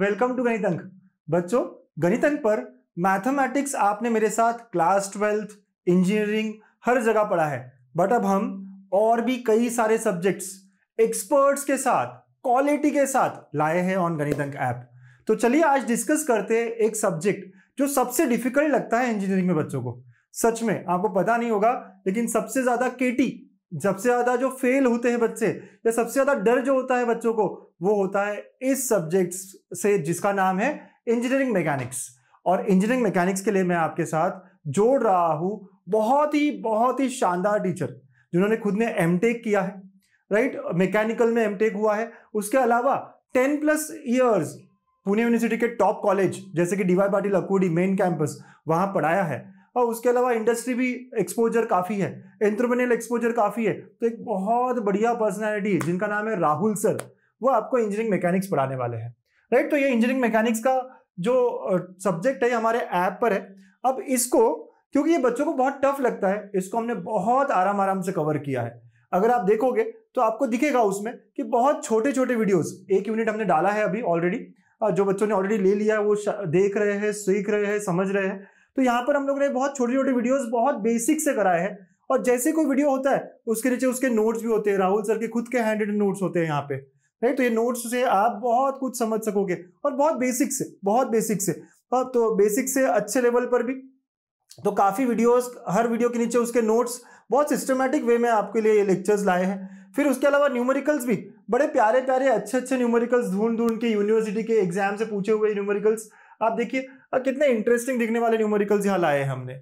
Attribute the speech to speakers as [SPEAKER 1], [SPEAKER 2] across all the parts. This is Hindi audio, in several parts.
[SPEAKER 1] वेलकम टू गणित अंक बच्चों गणित अंक पर मैथमेटिक्स आपने मेरे साथ क्लास ट्वेल्थ इंजीनियरिंग हर जगह पढ़ा है बट अब हम और भी कई सारे सब्जेक्ट्स एक्सपर्ट्स के साथ क्वालिटी के साथ लाए हैं ऑन गणित अंक ऐप तो चलिए आज डिस्कस करते हैं एक सब्जेक्ट जो सबसे डिफिकल्ट लगता है इंजीनियरिंग में बच्चों को सच में आपको पता नहीं होगा लेकिन सबसे ज्यादा केटी सबसे ज्यादा जो फेल होते हैं बच्चे या सबसे ज्यादा डर जो होता है बच्चों को वो होता है इस सब्जेक्ट से जिसका नाम है इंजीनियरिंग मैकेनिक्स और इंजीनियरिंग मैकेनिक्स के लिए मैं आपके साथ जोड़ रहा हूं बहुत ही बहुत ही शानदार टीचर जिन्होंने खुद ने एम किया है राइट मैकेनिकल में एम हुआ है उसके अलावा ten plus years Pune university के टॉप कॉलेज जैसे कि DY Patil Akurdi main campus वहां पढ़ाया है और उसके अलावा इंडस्ट्री भी एक्सपोजर काफ़ी है एंट्रप्रनियल एक्सपोजर काफ़ी है तो एक बहुत बढ़िया पर्सनैलिटी जिनका नाम है राहुल सर वो आपको इंजीनियरिंग मैकेनिक्स पढ़ाने वाले हैं राइट तो ये इंजीनियरिंग मैकेनिक्स का जो सब्जेक्ट है हमारे ऐप पर है अब इसको क्योंकि ये बच्चों को बहुत टफ लगता है इसको हमने बहुत आराम आराम से कवर किया है अगर आप देखोगे तो आपको दिखेगा उसमें कि बहुत छोटे छोटे वीडियोस एक यूनिट हमने डाला है अभी ऑलरेडी जो बच्चों ने ऑलरेडी ले लिया है वो देख रहे हैं सीख रहे हैं समझ रहे हैं तो यहाँ पर हम लोग ने बहुत छोटे छोटे वीडियोस बहुत बेसिक से कराए हैं और जैसे कोई वीडियो होता है उसके नीचे उसके नोट्स भी होते हैं राहुल सर के खुद के हैंडेड नोट्स होते हैं यहाँ पे राइट तो ये नोट्स से आप बहुत कुछ समझ सकोगे और बहुत बेसिक से बहुत बेसिक से हाँ, तो बेसिक से अच्छे लेवल पर भी तो काफ़ी वीडियोस हर वीडियो के नीचे उसके नोट्स बहुत सिस्टमेटिक वे में आपके लिए ये लेक्चर्स लाए हैं फिर उसके अलावा न्यूमेरिकल्स भी बड़े प्यारे प्यारे अच्छे अच्छे न्यूमेरिकल्स ढूंढ ढूंढ के यूनिवर्सिटी के एग्जाम से पूछे हुए न्यूमेरिकल्स आप देखिए और हाँ, कितने इंटरेस्टिंग दिखने वाले न्यूमेरिकल्स यहाँ लाए हैं हमने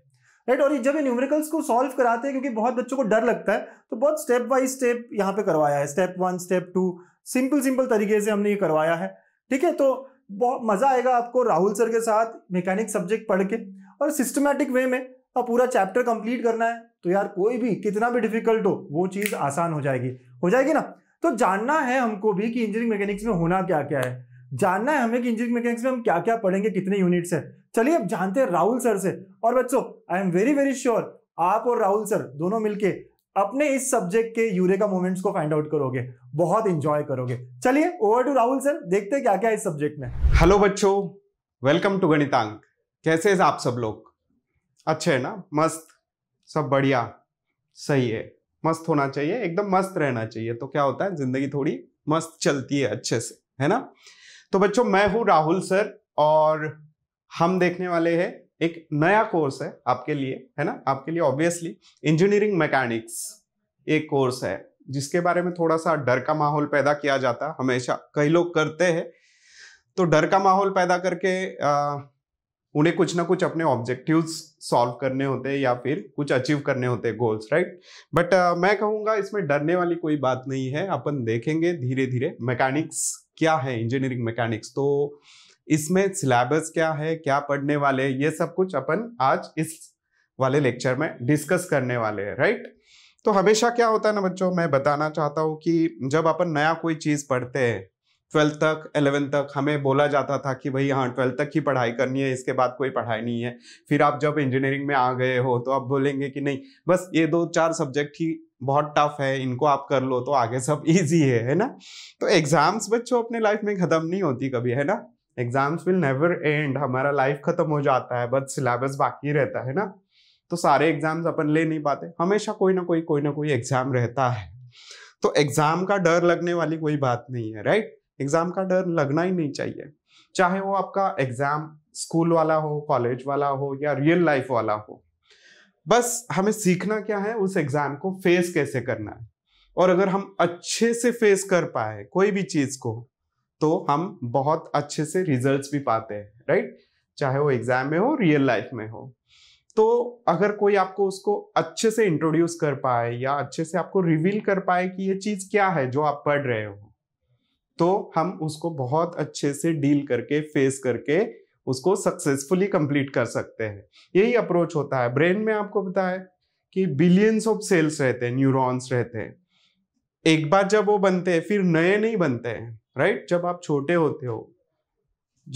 [SPEAKER 1] राइट और ये जब ये न्यूमेरिकल्स को सॉल्व कराते हैं क्योंकि बहुत बच्चों को डर लगता है तो बहुत स्टेप बाय स्टेप यहाँ पे करवाया है step one step two simple simple तरीके से हमने ये करवाया है ठीक है तो बहुत मजा आएगा आपको राहुल सर के साथ मैकेनिक सब्जेक्ट पढ़ के और सिस्टमेटिक वे में अब पूरा चैप्टर कंप्लीट करना है तो यार कोई भी कितना भी डिफिकल्ट हो वो चीज आसान हो जाएगी हो जाएगी ना तो जानना है हमको भी कि इंजीनियरिंग मैकेनिक्स में होना क्या क्या है जानना है हमें कि इंजीनियरिंग मैकेनिक्स में हम क्या क्या पढ़ेंगे कितने यूनिट्स हैं चलिए अब जानते हैं राहुल सर से और बच्चों I am very very sure आप और राहुल सर दोनों मिलके अपने इस सब्जेक्ट के यूरेका मोमेंट्स को फाइंड आउट करोगे बहुत इंजॉय करोगे चलिए ओवर टू राहुल सर देखते हैं क्या क्या इस सब्जेक्ट में
[SPEAKER 2] हेलो बच्चों वेलकम टू गणितांक कैसे हैं आप सब लोग अच्छे है ना मस्त सब बढ़िया सही है मस्त होना चाहिए एकदम मस्त रहना चाहिए तो क्या होता है जिंदगी थोड़ी मस्त चलती है अच्छे से है ना तो बच्चों मैं हूं राहुल सर और हम देखने वाले हैं एक नया कोर्स है आपके लिए है ना आपके लिए ऑब्वियसली इंजीनियरिंग मैकेनिक्स एक कोर्स है जिसके बारे में थोड़ा सा डर का माहौल पैदा किया जाता है हमेशा कई लोग करते हैं तो डर का माहौल पैदा करके आ, उन्हें कुछ ना कुछ अपने ऑब्जेक्टिव्स सॉल्व करने होते हैं या फिर कुछ अचीव करने होते हैं गोल्स राइट बट मैं कहूंगा इसमें डरने वाली कोई बात नहीं है अपन देखेंगे धीरे धीरे मैकेनिक्स क्या है इंजीनियरिंग मैकेनिक्स तो इसमें सिलेबस क्या है क्या पढ़ने वाले ये सब कुछ अपन आज इस वाले लेक्चर में डिस्कस करने वाले हैं राइट तो हमेशा क्या होता है ना बच्चों मैं बताना चाहता हूँ कि जब अपन नया कोई चीज़ पढ़ते हैं ट्वेल्थ तक एलेवेंथ तक हमें बोला जाता था कि भाई हाँ ट्वेल्थ तक ही पढ़ाई करनी है इसके बाद कोई पढ़ाई नहीं है फिर आप जब इंजीनियरिंग में आ गए हो तो आप बोलेंगे कि नहीं बस ये दो चार सब्जेक्ट ही बहुत टफ है इनको आप कर लो तो आगे सब इजी है है ना तो एग्जाम्स बच्चों अपने लाइफ में ख़त्म नहीं होती कभी है ना एग्जाम्स विल नेवर एंड हमारा लाइफ ख़त्म हो जाता है बस सिलेबस बाकी रहता है ना तो सारे एग्जाम्स अपन ले नहीं पाते हमेशा कोई ना कोई कोई ना कोई एग्जाम रहता है तो एग्जाम का डर लगने वाली कोई बात नहीं है राइट एग्जाम का डर लगना ही नहीं चाहिए चाहे वो आपका एग्जाम स्कूल वाला हो कॉलेज वाला हो या रियल लाइफ वाला हो बस हमें सीखना क्या है उस एग्जाम को फेस कैसे करना है और अगर हम अच्छे से फेस कर पाए कोई भी चीज को तो हम बहुत अच्छे से रिजल्ट्स भी पाते हैं राइट चाहे वो एग्जाम में हो रियल लाइफ में हो तो अगर कोई आपको उसको अच्छे से इंट्रोड्यूस कर पाए या अच्छे से आपको रिवील कर पाए कि ये चीज क्या है जो आप पढ़ रहे हो तो हम उसको बहुत अच्छे से डील करके फेस करके उसको सक्सेसफुली कंप्लीट कर सकते हैं यही अप्रोच होता है ब्रेन में आपको बताया कि बिलियंस ऑफ सेल्स रहते हैं न्यूरॉन्स रहते हैं एक बार जब वो बनते हैं फिर नए नहीं बनते हैं राइट जब आप छोटे होते हो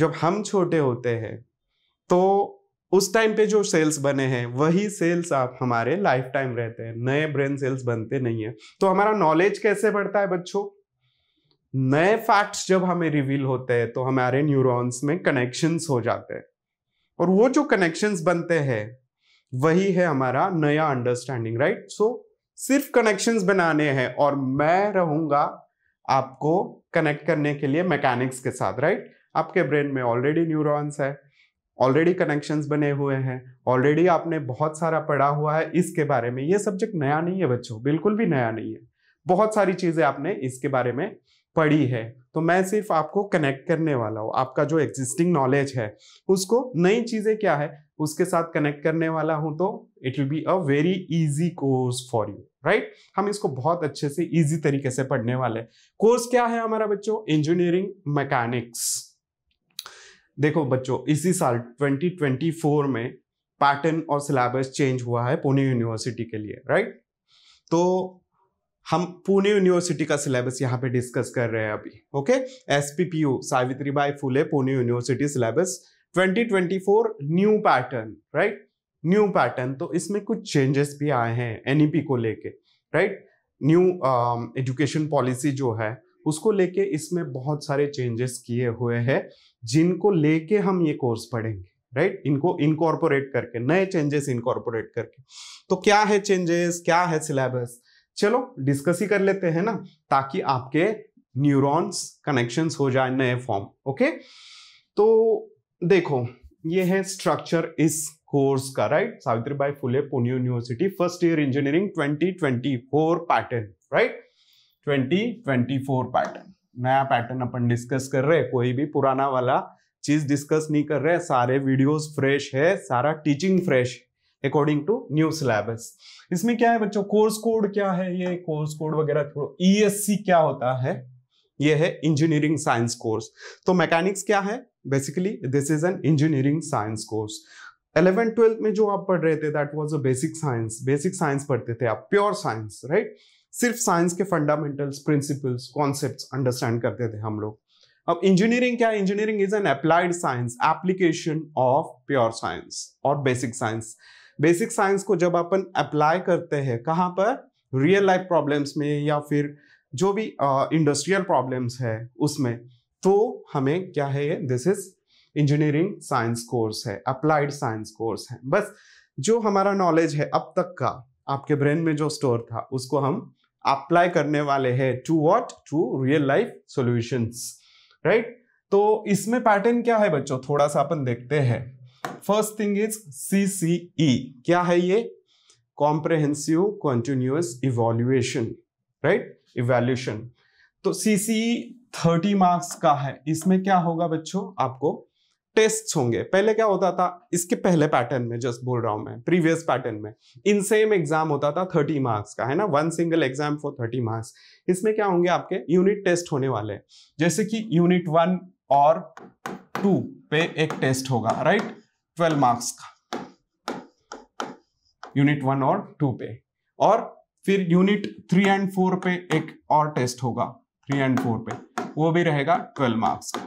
[SPEAKER 2] जब हम छोटे होते हैं तो उस टाइम पे जो सेल्स बने हैं वही सेल्स आप हमारे लाइफ टाइम रहते हैं नए ब्रेन सेल्स बनते नहीं है तो हमारा नॉलेज कैसे बढ़ता है बच्चों नए फैक्ट्स जब हमें रिवील होते हैं तो हमारे न्यूरॉन्स में कनेक्शंस हो जाते हैं और वो जो कनेक्शंस बनते हैं वही है हमारा नया अंडरस्टैंडिंग राइट सो सिर्फ कनेक्शंस बनाने हैं और मैं रहूंगा आपको कनेक्ट करने के लिए मैकेनिक्स के साथ राइट right? आपके ब्रेन में ऑलरेडी न्यूरॉन्स है ऑलरेडी कनेक्शंस बने हुए हैं ऑलरेडी आपने बहुत सारा पढ़ा हुआ है इसके बारे में ये सब्जेक्ट नया नहीं है बच्चों बिल्कुल भी नया नहीं है बहुत सारी चीज़ें आपने इसके बारे में पड़ी है तो मैं सिर्फ आपको कनेक्ट करने वाला हूँ आपका जो एग्जिस्टिंग नॉलेज है उसको नई चीज़ें क्या है उसके साथ कनेक्ट करने वाला हूं तो it will be a very easy course for you right हम इसको बहुत अच्छे से इजी तरीके से पढ़ने वाले कोर्स क्या है हमारा बच्चों इंजीनियरिंग मैकेनिक्स देखो बच्चों इसी साल 2024 में पैटर्न और सिलेबस चेंज हुआ है पुणे यूनिवर्सिटी के लिए राइट तो हम पुणे यूनिवर्सिटी का सिलेबस यहाँ पे डिस्कस कर रहे हैं अभी okay S P P U Savitri Bai Phule Pune university syllabus 2024 new pattern right new pattern तो इसमें कुछ चेंजेस भी आए हैं पी e को लेके राइट न्यू एजुकेशन पॉलिसी जो है उसको लेके इसमें बहुत सारे चेंजेस किए हुए हैं जिनको लेके हम ये कोर्स पढ़ेंगे राइट right? इनको इनकॉर्पोरेट करके नए चेंजेस इनकॉर्पोरेट करके तो क्या है चेंजेस क्या है सिलेबस चलो डिस्कस ही कर लेते हैं ना ताकि आपके न्यूरॉन्स कनेक्शंस हो जाए नए फॉर्म ओके तो देखो ये है स्ट्रक्चर इस कोर्स का right Savitri Bai Phule Pune university first year engineering 2024 pattern right 2024 pattern नया पैटर्न अपन डिस्कस कर रहे हैं कोई भी पुराना वाला चीज डिस्कस नहीं कर रहे सारे वीडियोस फ्रेश है सारा टीचिंग फ्रेश है अकॉर्डिंग टू न्यू सिलेबस इसमें क्या है बच्चों कोर्स कोड क्या है ये कोर्स कोड वगैरह छोड़ो ईएससी e क्या होता है ये है इंजीनियरिंग साइंस कोर्स तो मैकेनिक्स क्या है basically this is an engineering science course eleven twelfth में जो आप पढ़ रहे थे that was a basic science basic science पढ़ते थे आप प्योर साइंस राइट सिर्फ साइंस के फंडामेंटल्स प्रिंसिपल्स कॉन्सेप्ट अंडरस्टैंड करते थे हम लोग अब इंजीनियरिंग क्या है engineering is an applied science application of pure science और बेसिक साइंस बेसिक साइंस को जब अपन अप्लाई करते हैं कहाँ पर रियल लाइफ प्रॉब्लम्स में या फिर जो भी इंडस्ट्रियल uh, प्रॉब्लम्स है उसमें तो हमें क्या है ये this is engineering science course है अप्लाइड साइंस कोर्स है बस जो हमारा नॉलेज है अब तक का आपके ब्रेन में जो स्टोर था उसको हम अप्लाई करने वाले हैं to what to real life solutions right तो इसमें पैटर्न क्या है बच्चों थोड़ा सा अपन देखते हैं फर्स्ट थिंग इज सीसीई क्या है ये comprehensive continuous evaluation right evaluation तो सीसीई थर्टी मार्क्स का है इसमें क्या होगा बच्चों आपको टेस्ट होंगे पहले क्या होता था इसके पहले पैटर्न में जस्ट बोल रहा हूं मैं प्रीवियस पैटर्न में इन सेम एग्जाम होता था थर्टी मार्क्स का है ना one single exam for thirty marks इसमें क्या होंगे आपके यूनिट टेस्ट होने वाले जैसे कि यूनिट वन और टू पे एक टेस्ट होगा राइट ट्वेल्व मार्क्स का यूनिट वन और टू पे और फिर यूनिट थ्री एंड फोर पे एक और टेस्ट होगा थ्री एंड फोर पे वो भी रहेगा ट्वेल्व मार्क्स का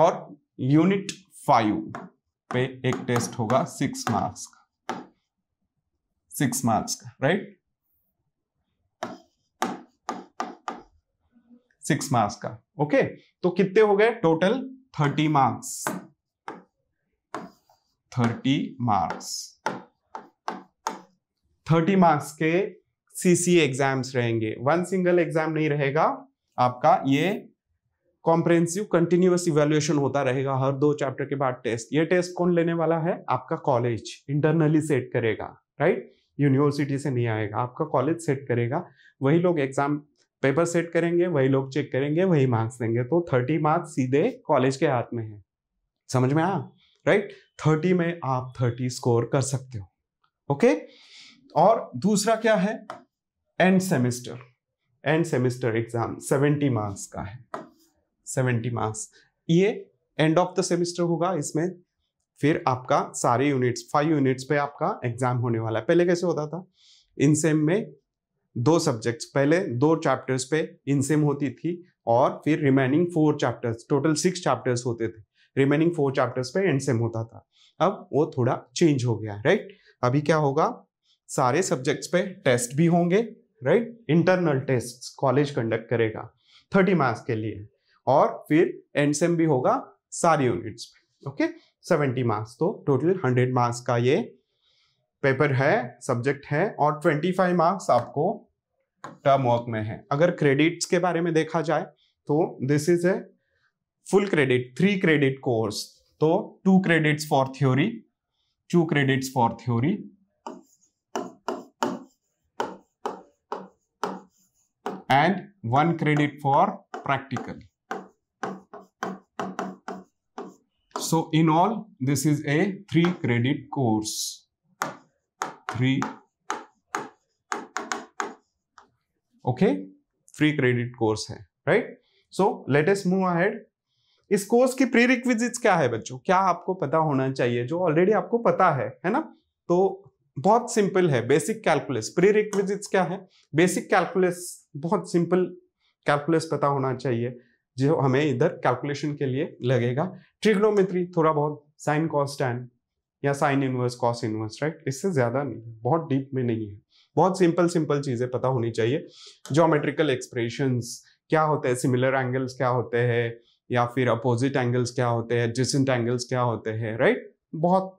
[SPEAKER 2] और यूनिट फाइव पे एक टेस्ट होगा सिक्स मार्क्स का सिक्स मार्क्स का राइट सिक्स मार्क्स का ओके तो कितने हो गए total thirty marks thirty marks thirty marks के सीसी एग्जाम्स रहेंगे वन सिंगल एग्जाम नहीं रहेगा आपका ये कॉम्प्रेंसिव कंटिन्यूअस इवेल्युएशन होता रहेगा हर दो चैप्टर के बाद टेस्ट ये टेस्ट कौन लेने वाला है आपका कॉलेज इंटरनली सेट करेगा राइट यूनिवर्सिटी से नहीं आएगा आपका कॉलेज सेट करेगा वही लोग एग्जाम पेपर सेट करेंगे वही लोग चेक करेंगे वही मार्क्स देंगे तो थर्टी मार्क्स सीधे कॉलेज के हाथ में है समझ में आ राइट थर्टी में आप थर्टी स्कोर कर सकते हो ओके और दूसरा क्या है end semester end semester exam seventy marks का है सेवेंटी मार्क्स ये एंड ऑफ द सेमेस्टर होगा इसमें फिर आपका सारे यूनिट्स फाइव यूनिट्स पे आपका एग्जाम होने वाला है पहले कैसे होता था इन सेम में दो सब्जेक्ट्स पहले दो चैप्टर्स पे इन सेम होती थी और फिर remaining four chapters total six chapters होते थे रिमेनिंग फोर चैप्टर्स पे एंड सेम होता था अब वो थोड़ा चेंज हो गया राइट अभी क्या होगा सारे सब्जेक्ट्स पे टेस्ट भी होंगे right internal test college conduct करेगा थर्टी मार्क्स के लिए और फिर एंड सेम भी होगा सारी यूनिट्स पे ओके सेवेंटी मार्क्स तो टोटल हंड्रेड मार्क्स का ये पेपर है सब्जेक्ट है और ट्वेंटी फाइव मार्क्स आपको टर्म वर्क में है अगर क्रेडिट्स के बारे में देखा जाए तो this is a full credit, three credit course. So two credits for theory, two credits for theory. And one credit for practical. So in all, this is a three credit course. Three. Okay. three credit course, hai, right? So let us move ahead. इस कोर्स की प्री रिक्विजिट क्या है बच्चों क्या आपको पता होना चाहिए जो ऑलरेडी आपको पता है है ना तो बहुत सिंपल है बेसिक कैलकुलस प्री रिक्विजिट क्या है बेसिक कैलकुलस बहुत सिंपल कैलकुलस पता होना चाहिए जो हमें इधर कैलकुलेशन के लिए लगेगा ट्रिग्नोमेट्री थोड़ा बहुत साइन कॉस टैन या sine inverse cos inverse right इससे ज्यादा नहीं है बहुत डीप में नहीं है बहुत सिंपल सिंपल चीजें पता होनी चाहिए जोमेट्रिकल एक्सप्रेशंस क्या होते हैं सिमिलर एंगल्स क्या होते हैं या फिर अपोजिट एंगल्स क्या होते हैं जिसेंट एंगल्स क्या होते हैं राइट बहुत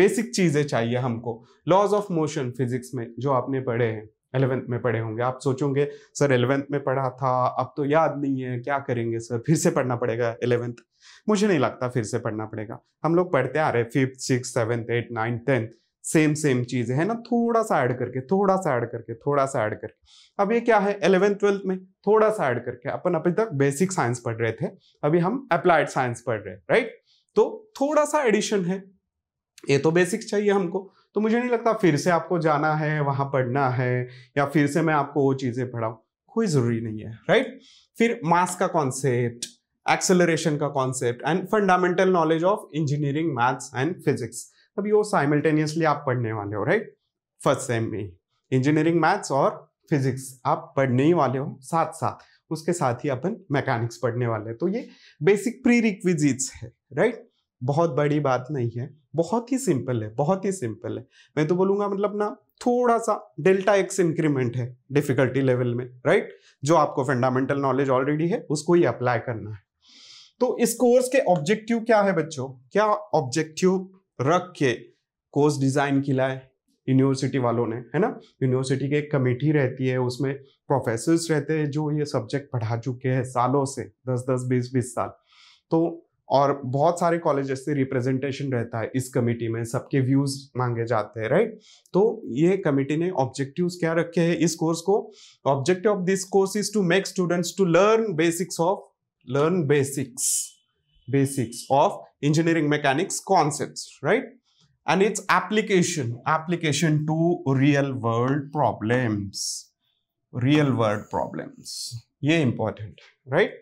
[SPEAKER 2] बेसिक चीज़ें चाहिए हमको लॉज ऑफ मोशन फिजिक्स में जो आपने पढ़े हैं एलेवेंथ में पढ़े होंगे आप सोचोगे सर एलेवेंथ में पढ़ा था अब तो याद नहीं है क्या करेंगे सर फिर से पढ़ना पड़ेगा एलेवेंथ मुझे नहीं लगता फिर से पढ़ना पड़ेगा हम लोग पढ़ते आ रहे हैं fifth six seventh eight ninth tenth same same चीज है ना थोड़ा सा ऐड करके थोड़ा सा ऐड करके थोड़ा सा ऐड करके अब ये क्या है इलेवेंथ ट्वेल्थ में थोड़ा सा ऐड करके अपन अभी तक बेसिक साइंस पढ़ रहे थे अभी हम अप्लाइड साइंस पढ़ रहे हैं राइट तो थोड़ा सा एडिशन है ये तो बेसिक्स चाहिए हमको तो मुझे नहीं लगता फिर से आपको जाना है वहां पढ़ना है या फिर से मैं आपको वो चीजें पढ़ाऊ कोई जरूरी नहीं है राइट फिर मास का कॉन्सेप्ट एक्सेलरेशन का concept and fundamental knowledge of engineering maths and physics तभी वो साइमल्टेनियसली आप पढ़ने वाले हो राइट फर्स्ट सेम में इंजीनियरिंग मैथ्स और फिजिक्स आप पढ़ने ही वाले हो साथ साथ उसके साथ ही अपन मैकेनिक्स पढ़ने वाले हैं तो ये बेसिक प्री रिक्विजिट्स है राइट बहुत बड़ी बात नहीं है बहुत ही सिंपल है बहुत ही सिंपल है मैं तो बोलूंगा मतलब ना थोड़ा सा डेल्टा एक्स इंक्रीमेंट है डिफिकल्टी लेवल में राइट जो आपको फंडामेंटल नॉलेज ऑलरेडी है उसको ही अप्लाई करना है तो इस कोर्स के ऑब्जेक्टिव क्या है बच्चों क्या ऑब्जेक्टिव रख के कोर्स डिज़ाइन किया यूनिवर्सिटी वालों ने है ना यूनिवर्सिटी की एक कमेटी रहती है उसमें प्रोफेसर्स रहते हैं जो ये सब्जेक्ट पढ़ा चुके हैं सालों से दस दस बीस बीस साल तो और बहुत सारे कॉलेजेस से रिप्रेजेंटेशन रहता है इस कमेटी में सबके व्यूज मांगे जाते हैं राइट तो ये कमेटी ने ऑब्जेक्टिव्स क्या रखे हैं इस कोर्स को objective of this course is to make students to learn basics of learn basics basics of engineering mechanics concepts, right? And its application, application to real world problems, real world problems. ये इंपॉर्टेंट राइट right?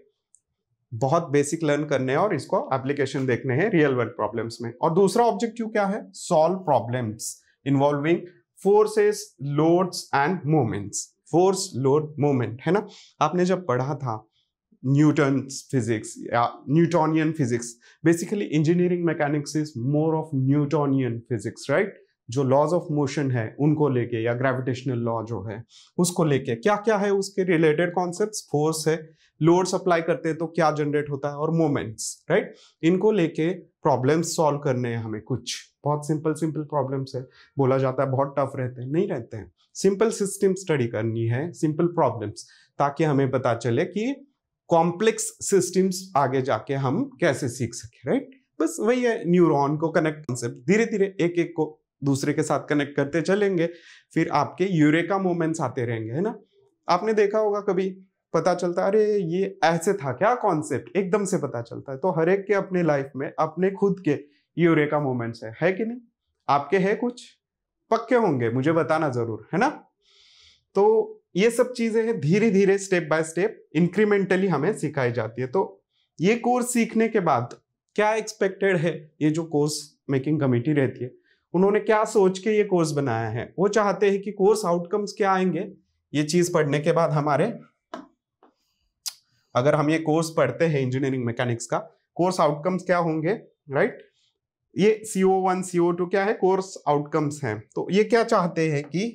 [SPEAKER 2] बहुत बेसिक लर्न करने हैं और इसको एप्लीकेशन देखने हैं रियल वर्ल्ड प्रॉब्लम्स में और दूसरा ऑब्जेक्टिव क्या है solve problems involving forces loads and movements force load movement है ना आपने जब पढ़ा था Newton's physics, yeah, Newtonian physics. Basically, engineering mechanics is more of Newtonian physics, right? जो लॉज ऑफ मोशन है उनको लेके या ग्रेविटेशनल लॉ जो है उसको लेके क्या क्या है उसके रिलेटेड कॉन्सेप्ट फोर्स है लोड सप्लाई करते हैं तो क्या जनरेट होता है और मोमेंट्स राइट इनको लेके प्रॉब्लम्स सॉल्व करने हैं हमें कुछ बहुत सिंपल सिंपल प्रॉब्लम्स है बोला जाता है बहुत टफ रहते हैं नहीं रहते हैं सिंपल सिस्टम स्टडी करनी है सिंपल प्रॉब्लम्स ताकि हमें पता चले कि कॉम्प्लेक्स सिस्टम्स आगे जाके हम कैसे सीख सके राइट बस वही है न्यूरॉन को कनेक्ट कॉन्सेप्ट धीरे धीरे एक एक को दूसरे के साथ कनेक्ट करते चलेंगे फिर आपके यूरेका मोमेंट्स आते रहेंगे है ना आपने देखा होगा कभी पता चलता अरे ये ऐसे था क्या कॉन्सेप्ट एकदम से पता चलता है तो हर एक के अपने लाइफ में अपने खुद के यूरेका मोमेंट्स है है कि नहीं आपके है कुछ पक्के होंगे मुझे बताना जरूर है ना तो ये सब चीजें हैं धीरे धीरे स्टेप बाय स्टेप इंक्रीमेंटली हमें सिखाई जाती है तो ये कोर्स सीखने के बाद क्या एक्सपेक्टेड है ये जो कोर्स मेकिंग कमेटी रहती है उन्होंने क्या सोच के ये कोर्स बनाया है वो चाहते हैं कि कोर्स आउटकम्स क्या आएंगे ये चीज पढ़ने के बाद हमारे अगर हम ये कोर्स पढ़ते हैं इंजीनियरिंग मैकेनिक्स का कोर्स आउटकम्स क्या होंगे राइट ये सीओ वन सीओ टू क्या है कोर्स आउटकम्स हैं तो ये क्या चाहते हैं कि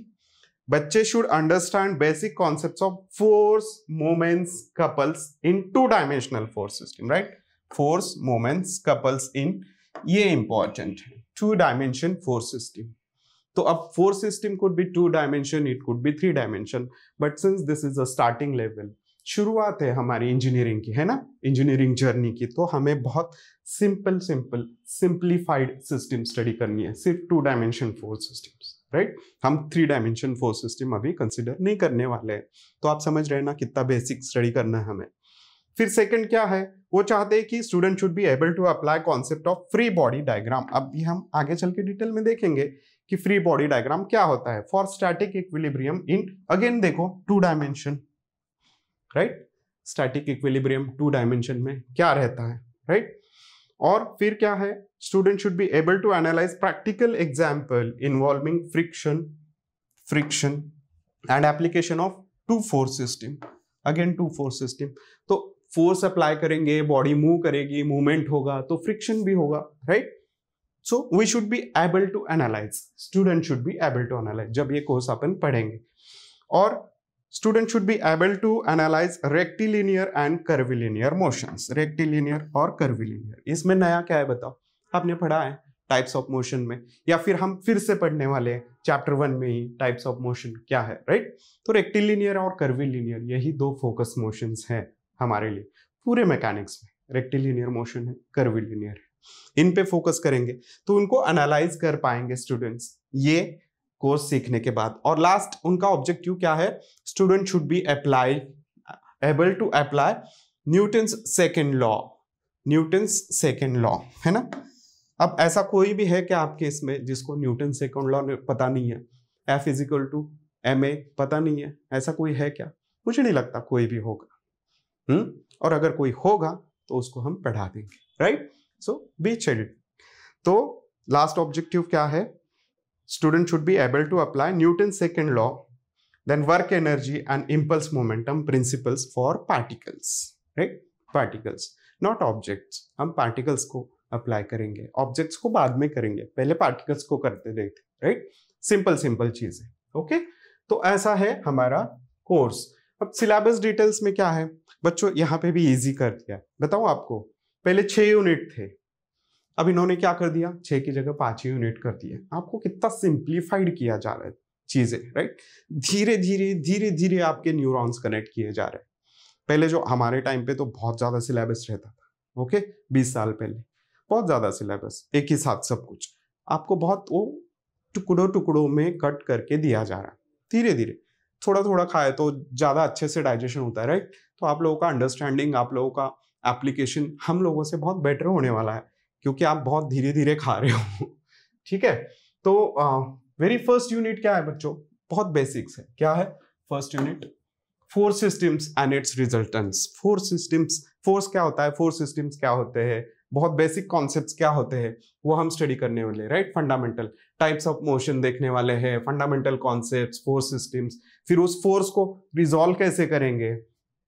[SPEAKER 2] बच्चे should understand basic concept of force moments couples in two dimensional force system right force moments couples in ये इंपॉर्टेंट है टू डायमेंशन फोर्स सिस्टम तो अब force system could be two dimension it could be three dimension but since this is a starting level शुरुआत है हमारी इंजीनियरिंग की है ना इंजीनियरिंग जर्नी की तो हमें बहुत simple simple simplified system study करनी है सिर्फ two dimension force system right right? हम थ्री डायमेंशन फोर्स सिस्टम अभी कंसिडर नहीं करने वाले हैं तो आप समझ रहे ना कितना बेसिक स्टडी करना है हमें फिर सेकंड क्या है वो चाहते हैं कि student should be able to apply concept of free body diagram अब ये हम आगे चल के डिटेल में देखेंगे कि फ्री बॉडी डायग्राम क्या होता है for static equilibrium in again देखो two dimension right static equilibrium two dimension में क्या रहता है राइट right? और फिर क्या है student should be able to analyze practical example involving friction, friction and application of two force system again two force system तो फोर्स अप्लाई करेंगे बॉडी मूव करेगी मूवमेंट होगा तो फ्रिक्शन भी होगा right so we should be able to analyse student should be able to analyse जब ये कोर्स अपन पढ़ेंगे और student should be able to analyse rectilinear and curvilinear motion rectilinear और कर्विलिनियर इसमें नया क्या है बताओ आपने पढ़ा है टाइप्स ऑफ मोशन में या फिर हम फिर से पढ़ने वाले हैं चैप्टर वन में ही टाइप्स ऑफ मोशन क्या है राइट तो रेक्टिलिनियर और कर्विलिनियर यही दो फोकस मोशन हैं हमारे लिए पूरे मैकेनिक्स में रेक्टिलिनियर मोशन है कर्विलिनियर है इन पे फोकस करेंगे तो उनको एनालाइज कर पाएंगे स्टूडेंट्स ये कोर्स सीखने के बाद और लास्ट उनका ऑब्जेक्टिव क्या है student should be apply able to apply Newton's second law Newton's second law है ना अब ऐसा कोई भी है क्या आपके इसमें जिसको न्यूटन सेकंड लॉ पता नहीं है F is equal to M A पता नहीं है ऐसा कोई है क्या मुझे नहीं लगता कोई भी होगा हम्म और अगर कोई होगा तो उसको हम पढ़ा देंगे राइट सो बी चेडिड तो लास्ट ऑब्जेक्टिव क्या है student should be able to apply Newton second law then work energy and impulse momentum principles for particles right particles not objects हम पार्टिकल्स को अप्लाई करेंगे ऑब्जेक्ट्स को बाद में करेंगे पहले पार्टिकल्स को करते देखते राइट सिंपल सिंपल चीज है ओके तो ऐसा है हमारा कोर्स अब सिलेबस डिटेल्स में क्या है बच्चों यहाँ पे भी इजी कर दिया बताओ आपको पहले छह यूनिट थे अब इन्होंने क्या कर दिया छह की जगह पांच यूनिट कर दिए आपको कितना सिंप्लीफाइड किया जा रहा है चीज़ें राइट धीरे धीरे धीरे धीरे आपके न्यूरॉन्स कनेक्ट किए जा रहे हैं पहले जो हमारे टाइम पे तो बहुत ज़्यादा सिलेबस रहता था ओके बीस साल पहले बहुत ज़्यादा सिलेबस एक ही साथ सब कुछ आपको बहुत वो टुकड़ों टुकड़ों में कट करके दिया जा रहा है धीरे धीरे थोड़ा थोड़ा खाए तो ज़्यादा अच्छे से डाइजेशन होता है राइट तो आप लोगों का अंडरस्टैंडिंग आप लोगों का एप्लीकेशन हम लोगों से बहुत बेटर होने वाला है क्योंकि आप बहुत धीरे धीरे खा रहे हो ठीक है तो वेरी फर्स्ट यूनिट क्या है बच्चों बहुत बेसिक्स है क्या है first unit force systems and its resultants force systems force क्या होता है फोर सिस्टम्स क्या होते हैं बहुत बेसिक कॉन्सेप्ट्स क्या होते हैं वो हम स्टडी करने वाले right fundamental types of motion देखने वाले हैं फंडामेंटल कॉन्सेप्ट फोर्स सिस्टम्स फिर उस फोर्स को रिजोल्व कैसे करेंगे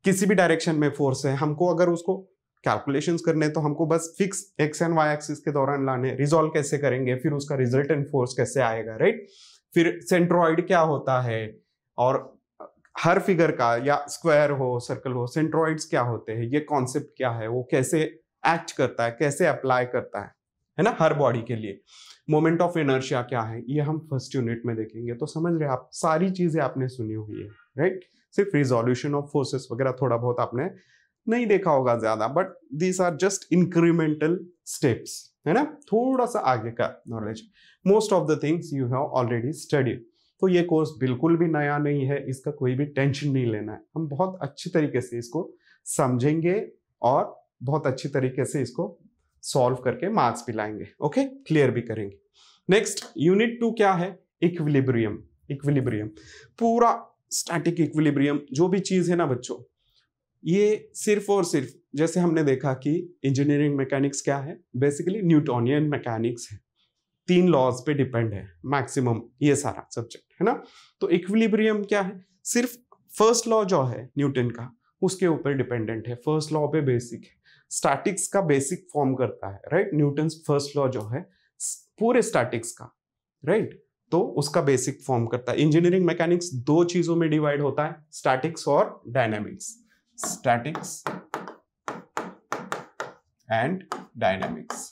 [SPEAKER 2] किसी भी डायरेक्शन में फोर्स है हमको अगर उसको कैलकुलेशन करने तो हमको बस fix X and Y axis के दौरान लाने रिजोल्व कैसे करेंगे फिर उसका रिजल्टेंट फोर्स कैसे आएगा राइट फिर सेंट्रॉइड क्या होता है और हर फिगर का या स्क्वायर हो सर्कल हो सेंट्रॉइड्स क्या होते हैं ये कॉन्सेप्ट क्या है वो कैसे एक्ट करता है कैसे अप्लाई करता है है ना हर बॉडी के लिए मोमेंट ऑफ इनर्शिया क्या है ये हम फर्स्ट यूनिट में देखेंगे तो समझ रहे आप सारी चीजें आपने सुनी हुई है राइट सिर्फ रिजोल्यूशन ऑफ फोर्सेस वगैरह थोड़ा बहुत आपने नहीं देखा होगा ज्यादा but these are just incremental steps है ना थोड़ा सा आगे का knowledge most of the things you have already study तो ये कोर्स बिल्कुल भी नया नहीं है इसका कोई भी टेंशन नहीं लेना है हम बहुत अच्छी तरीके से इसको समझेंगे और बहुत अच्छी तरीके से इसको सॉल्व करके मार्क्स भी लाएंगे ओके क्लियर भी करेंगे नेक्स्ट यूनिट टू क्या है इक्विलिब्रियम इक्विलिब्रियम पूरा स्टैटिक इक्विलिब्रियम जो भी चीज है ना बच्चों ये सिर्फ और सिर्फ जैसे हमने देखा कि इंजीनियरिंग मैकेनिक्स क्या है बेसिकली न्यूटोनियन मैकेनिक्स है तीन लॉज पे डिपेंड है मैक्सिमम ये सारा सब्जेक्ट है ना तो इक्विलिब्रियम क्या है सिर्फ फर्स्ट लॉ जो है न्यूटन का उसके ऊपर डिपेंडेंट है फर्स्ट लॉ पे बेसिक है स्टैटिक्स का बेसिक फॉर्म करता है राइट न्यूटन फर्स्ट लॉ जो है पूरे स्टैटिक्स का राइट तो उसका बेसिक फॉर्म करता है इंजीनियरिंग मैकेनिक्स दो चीजों में डिवाइड होता है स्टैटिक्स और डायनेमिक्स स्टैटिक्स एंड डायनामिक्स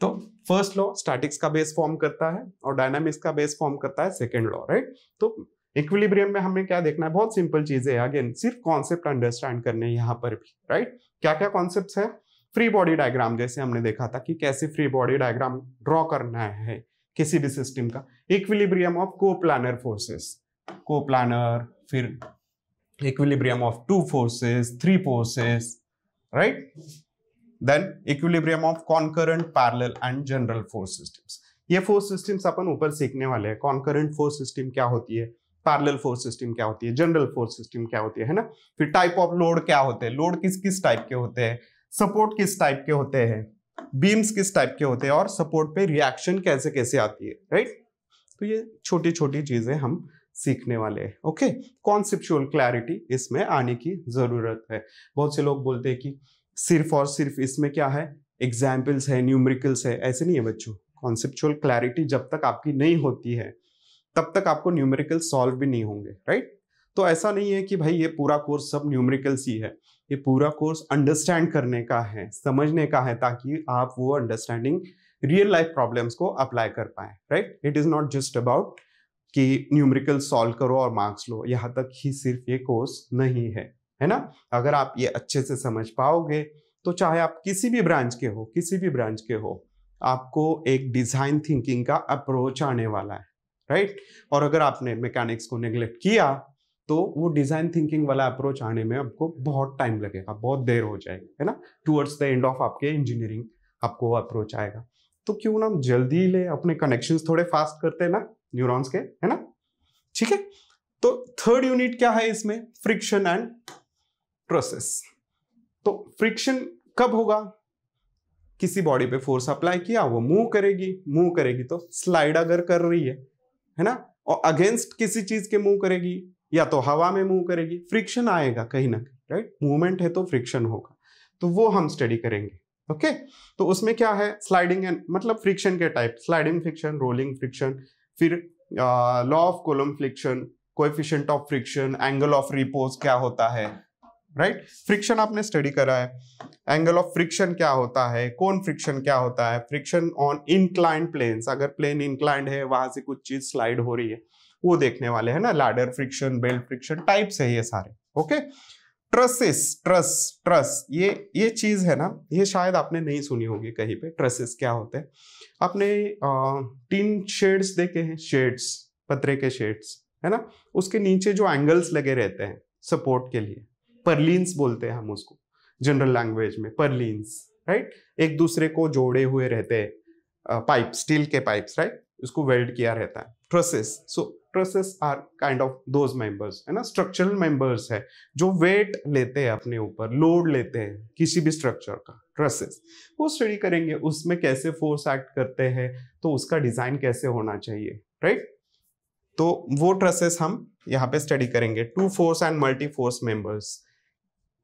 [SPEAKER 2] तो फर्स्ट लॉ स्टैटिक्स का बेस फॉर्म करता है और डायनामिक्स का बेस फॉर्म करता है सेकेंड लॉ राइट तो इक्विलिब्रियम में हमें क्या देखना है बहुत सिंपल चीज है अगेन सिर्फ कॉन्सेप्ट अंडरस्टैंड करने यहाँ पर भी राइट क्या क्या कॉन्सेप्ट है फ्री बॉडी डायग्राम जैसे हमने देखा था कि कैसे फ्री बॉडी डायग्राम ड्रॉ करना है किसी भी सिस्टम का इक्विलिब्रियम ऑफ को प्लानर फोर्सेस को प्लानर फिर equilibrium of two forces three forces right then equilibrium of concurrent parallel and general force systems ये फोर्स सिस्टम्स अपन ऊपर सीखने वाले हैं कॉन्करेंट फोर्स सिस्टम क्या होती है पैरेलल फोर्स सिस्टम क्या होती है जनरल फोर्स सिस्टम क्या होती है है ना फिर टाइप ऑफ लोड क्या होते हैं लोड किस किस टाइप के होते हैं सपोर्ट किस टाइप के होते हैं बीम्स किस टाइप के होते हैं और सपोर्ट पे रिएक्शन कैसे कैसे आती है राइट तो ये छोटी छोटी चीजें हम सीखने वाले हैं ओके कॉन्सेप्चुअल क्लैरिटी इसमें आने की जरूरत है बहुत से लोग बोलते हैं कि सिर्फ और सिर्फ इसमें क्या है एग्जाम्पल्स है न्यूमरिकल्स है ऐसे नहीं है बच्चों कॉन्सेप्चुअल क्लैरिटी जब तक आपकी नहीं होती है तब तक आपको न्यूमेरिकल सॉल्व भी नहीं होंगे राइट तो ऐसा नहीं है कि भाई ये पूरा कोर्स सब न्यूमेरिकल्स ही है ये पूरा कोर्स अंडरस्टैंड करने का है समझने का है ताकि आप वो अंडरस्टैंडिंग रियल लाइफ प्रॉब्लम्स को अप्लाई कर पाए right it is not just about कि न्यूमेरिकल सॉल्व करो और मार्क्स लो यहाँ तक ही सिर्फ ये कोर्स नहीं है है ना अगर आप ये अच्छे से समझ पाओगे तो चाहे आप किसी भी ब्रांच के हो किसी भी ब्रांच के हो आपको एक डिज़ाइन थिंकिंग का अप्रोच आने वाला है राइट और अगर आपने मैकेनिक्स को निगलेक्ट किया तो वो डिजाइन थिंकिंग वाला अप्रोच आने में आपको बहुत टाइम लगेगा बहुत देर हो जाएगी है ना टूवर्ड्स द एंड ऑफ आपके इंजीनियरिंग आपको वो अप्रोच आएगा तो क्यों ना हम जल्दी ले अपने कनेक्शंस थोड़े फास्ट करते हैं ना न्यूरॉन्स के है ना ठीक है तो थर्ड यूनिट क्या है इसमें फ्रिक्शन एंड प्रोसेस तो फ्रिक्शन कब होगा किसी बॉडी पे फोर्स अप्लाई किया वो मूव करेगी मूव करेगी तो स्लाइड अगर कर रही है है ना और अगेंस्ट किसी चीज के मूव करेगी या तो हवा में मूव करेगी फ्रिक्शन आएगा कहीं ना कहीं राइट मूवमेंट है तो फ्रिक्शन होगा तो वो हम स्टडी करेंगे ओके तो उसमें क्या है स्लाइडिंग एंड मतलब फ्रिक्शन के type sliding friction rolling friction फिर law of Coulomb friction coefficient of friction angle of repose क्या होता है राइट right? फ्रिक्शन आपने स्टडी करा है एंगल ऑफ फ्रिक्शन क्या होता है कौन फ्रिक्शन क्या होता है फ्रिक्शन ऑन इनक्लाइंड प्लेन्स अगर प्लेन इनक्लाइंड है वहां से कुछ चीज स्लाइड हो रही है वो देखने वाले हैं ना ladder friction belt friction types है ये सारे ओके ट्रसेस ट्रस ट्रस ये ये चीज है ना ये शायद आपने नहीं सुनी होगी कहीं पे ट्रसेस क्या होते हैं आपने तीन शेड्स देखे हैं शेड्स पत्रे के शेड्स है ना उसके नीचे जो एंगल्स लगे रहते हैं सपोर्ट के लिए परलिन्स बोलते हैं हम उसको जनरल लैंग्वेज में परलींस राइट एक दूसरे को जोड़े हुए रहते हैं पाइप स्टील के पाइप्स राइट उसको वेल्ड किया रहता है trusses so trusses are kind of those members है ना स्ट्रक्चरल मेंबर्स है जो वेट लेते हैं अपने ऊपर लोड लेते हैं किसी भी स्ट्रक्चर का ट्रसेस वो स्टडी करेंगे उसमें कैसे फोर्स एक्ट करते हैं तो उसका डिजाइन कैसे होना चाहिए राइट तो वो ट्रसेस हम यहाँ पे स्टडी करेंगे two force and multi force members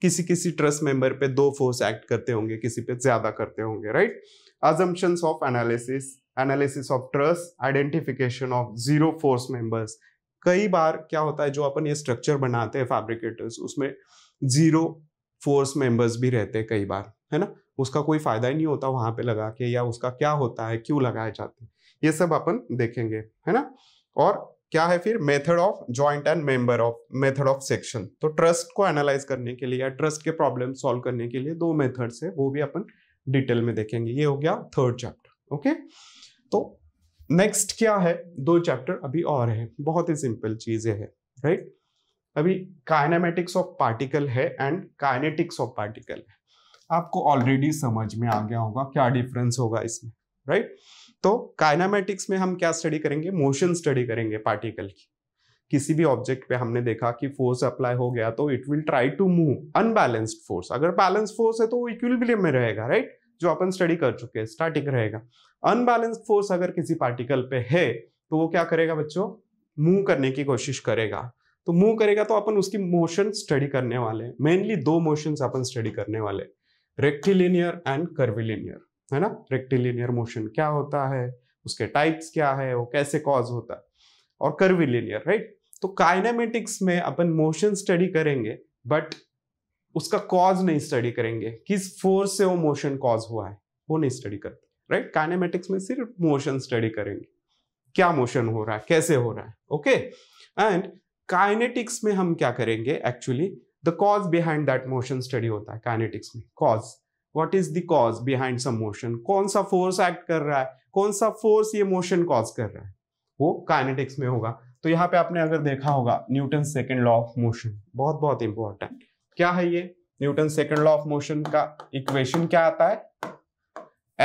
[SPEAKER 2] किसी किसी ट्रस्ट मेंबर पे दो फोर्स एक्ट करते होंगे किसी पे ज्यादा करते होंगे right assumption of analysis analysis of truss identification of zero force members कई बार क्या होता है जो अपन ये स्ट्रक्चर बनाते हैं फैब्रिकेटर्स उसमें जीरो फोर्स मेंबर्स भी रहते हैं कई बार है ना उसका कोई फायदा ही नहीं होता वहां पे लगा के या उसका क्या होता है क्यों लगाए जाते हैं ये सब अपन देखेंगे है ना और क्या है फिर method of joint and member of method of section तो ट्रस्ट को एनालाइज करने के लिए या ट्रस्ट के प्रॉब्लम सॉल्व करने के लिए दो मेथड्स है वो भी अपन डिटेल में देखेंगे ये हो गया थर्ड चैप्टर ओके तो नेक्स्ट क्या है दो चैप्टर अभी और है बहुत ही सिंपल चीजें है राइट अभी काइनामेटिक्स ऑफ पार्टिकल है एंड काइनेटिक्स ऑफ पार्टिकल है आपको ऑलरेडी समझ में आ गया होगा क्या डिफरेंस होगा इसमें राइट right? तो काइनामेटिक्स में हम क्या स्टडी करेंगे मोशन स्टडी करेंगे पार्टिकल की किसी भी ऑब्जेक्ट पे हमने देखा कि फोर्स अप्लाई हो गया तो it will try to move unbalanced force अगर बैलेंस फोर्स है तो वो इक्विलिब्रियम में रहेगा राइट जो अपन स्टडी कर चुके हैं स्टार्टिंग रहेगा अनबैलेंस्ड फोर्स अगर किसी पार्टिकल पे है तो वो क्या करेगा बच्चों मूव करने की कोशिश करेगा तो मूव करेगा तो अपन उसकी मोशन स्टडी करने वाले हैं मेनली दो मोशन अपन स्टडी करने वाले रेक्टिलिनियर एंड कर्विलिनियर है ना रेक्टिलिनियर मोशन क्या होता है उसके टाइप्स क्या है वो कैसे कॉज होता है और कर्विलिनियर राइट तो काइनामेटिक्स में अपन मोशन स्टडी करेंगे बट उसका कॉज नहीं स्टडी करेंगे किस फोर्स से वो मोशन कॉज हुआ है वो नहीं स्टडी करते राइट काइनेमेटिक्स में सिर्फ मोशन स्टडी करेंगे क्या मोशन हो रहा है कैसे हो रहा है ओके एंड काइनेटिक्स में हम क्या करेंगे actually the cause behind that motion study होता है काइनेटिक्स में cause what is the cause behind some motion कौन सा फोर्स एक्ट कर रहा है कौन सा फोर्स ये मोशन कॉज कर रहा है वो काइनेटिक्स में होगा तो यहाँ पे आपने अगर देखा होगा Newton second law of motion बहुत बहुत इंपॉर्टेंट क्या है ये Newton second law of motion का इक्वेशन क्या आता है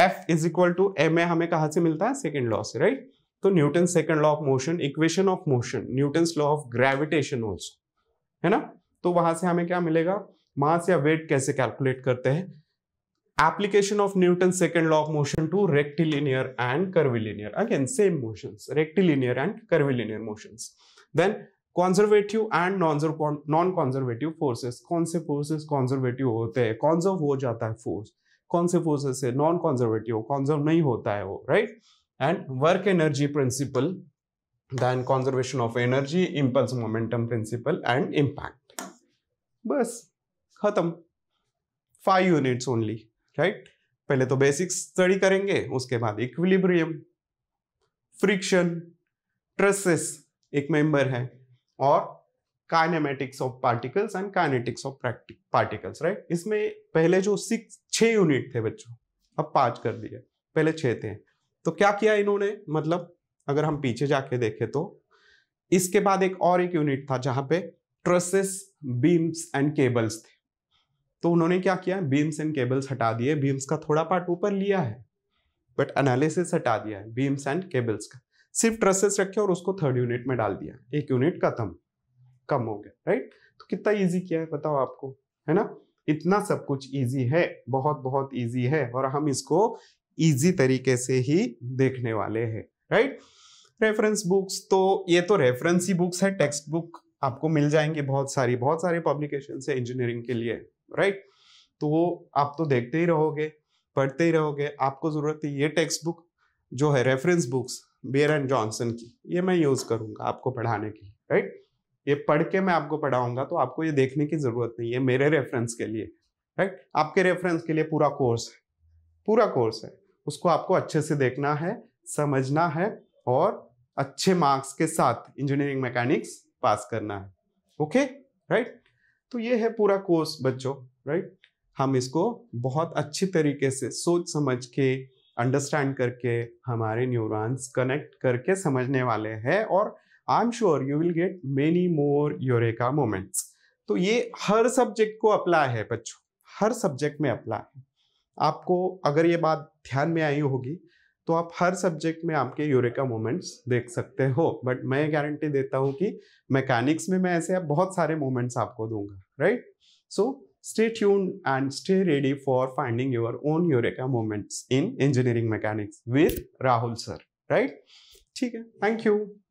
[SPEAKER 2] F is equal to M A हमें कहा से मिलता है सेकेंड लॉ से राइट तो Newton second law of motion equation of motion Newton law of gravitation also है ना तो वहां से हमें क्या मिलेगा मास या वेट कैसे कैलकुलेट करते हैं application of Newton's second law of motion to rectilinear and curvilinear. Again, same motions, rectilinear and curvilinear motions. Then conservative and non-conservative forces. कौन forces conservative होते हैं Conserve हो जाता force. कौन forces are non non-conservative conserve नहीं होता है right? And work energy principle, then conservation of energy, impulse momentum principle and impact. बस khatam. 5 units only. राइट पहले तो बेसिक स्टडी करेंगे उसके बाद इक्विलिब्रियम फ्रिक्शन ट्रसेस एक मेंबर है और kinematics of particles and kinetics of particles right इसमें पहले जो सिक्स छह यूनिट थे बच्चों अब पांच कर दिए पहले छह थे तो क्या किया इन्होंने मतलब अगर हम पीछे जाके देखें तो इसके बाद एक और एक यूनिट था जहां पे ट्रसेस बीम्स एंड केबल्स थे तो उन्होंने क्या किया बीम्स एंड केबल्स हटा दिए बीम्स का थोड़ा पार्ट ऊपर लिया है बट एनालिसिस हटा दिया है बीम्स एंड केबल्स का सिर्फ ट्रसेस रखे और उसको थर्ड यूनिट में डाल दिया एक यूनिट खत्म कम हो गया राइट तो कितना ईजी किया है बताओ आपको है ना इतना सब कुछ ईजी है बहुत बहुत ईजी है और हम इसको ईजी तरीके से ही देखने वाले हैं राइट रेफरेंस बुक्स तो ये तो रेफरेंस ही बुक्स है टेक्स्ट बुक आपको मिल जाएंगे बहुत सारी बहुत सारे पब्लिकेशन है इंजीनियरिंग के लिए राइट तो वो आप तो देखते ही रहोगे पढ़ते ही रहोगे आपको ज़रूरत है ये टेक्स्ट बुक जो है reference books Beer and Johnson की ये मैं यूज़ करूंगा आपको पढ़ाने के लिए राइट ये पढ़ के मैं आपको पढ़ाऊंगा तो आपको ये देखने की ज़रूरत नहीं है मेरे रेफरेंस के लिए राइट आपके रेफरेंस के लिए पूरा कोर्स है पूरा कोर्स है उसको आपको अच्छे से देखना है समझना है और अच्छे मार्क्स के साथ इंजीनियरिंग मैकेनिक्स पास करना है ओके राइट तो ये है पूरा कोर्स बच्चों राइट हम इसको बहुत अच्छी तरीके से सोच समझ के अंडरस्टैंड करके हमारे न्यूरॉन्स कनेक्ट करके समझने वाले हैं और I am sure you will get many more eureka moments तो ये हर सब्जेक्ट को अप्लाई है बच्चों हर सब्जेक्ट में अप्लाई है आपको अगर ये बात ध्यान में आई होगी तो आप हर सब्जेक्ट में आपके यूरेका मोमेंट्स देख सकते हो बट मैं गारंटी देता हूं कि मैकेनिक्स में मैं ऐसे आप बहुत सारे मोमेंट्स आपको दूंगा right so stay tune and stay ready for finding your own eureka moments in engineering mechanics
[SPEAKER 1] with Rahul sir right ठीक है थैंक यू